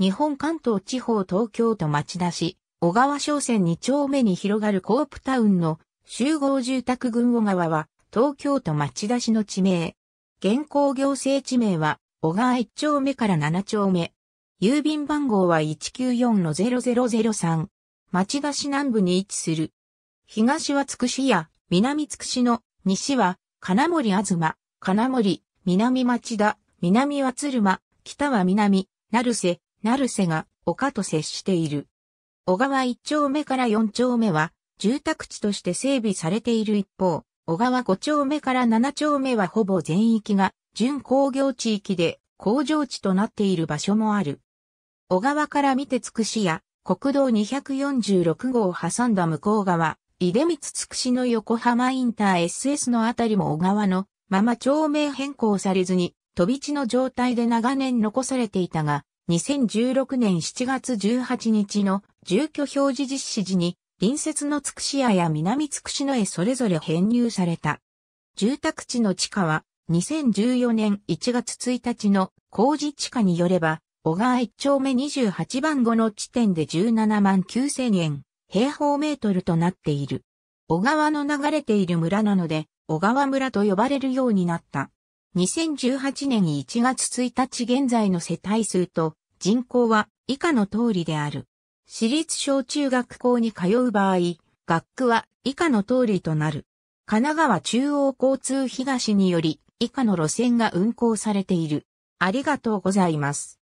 日本関東地方東京都町田市、小川商船2丁目に広がるコープタウンの集合住宅群小川は東京都町田市の地名。現行行政地名は小川1丁目から7丁目。郵便番号は194-0003。町田市南部に位置する。東はつくしや南つくしの西は金森あずま、金森、南町田、南は鶴間、北は南、成瀬、成瀬が丘と接している。小川1丁目から4丁目は住宅地として整備されている一方、小川5丁目から7丁目はほぼ全域が準工業地域で工場地となっている場所もある。小川から見てつくしや国道246号を挟んだ向こう側、出光つくしの横浜インター SS のあたりも小川のまま町名変更されずに飛び地の状態で長年残されていたが、2016年7月18日の住居表示実施時に、隣接のつくし屋や南つくしのへそれぞれ編入された。住宅地の地価は、2014年1月1日の工事地価によれば、小川1丁目28番後の地点で17万9000円、平方メートルとなっている。小川の流れている村なので、小川村と呼ばれるようになった。2018年1月1日現在の世帯数と、人口は以下の通りである。私立小中学校に通う場合、学区は以下の通りとなる。神奈川中央交通東により以下の路線が運行されている。ありがとうございます。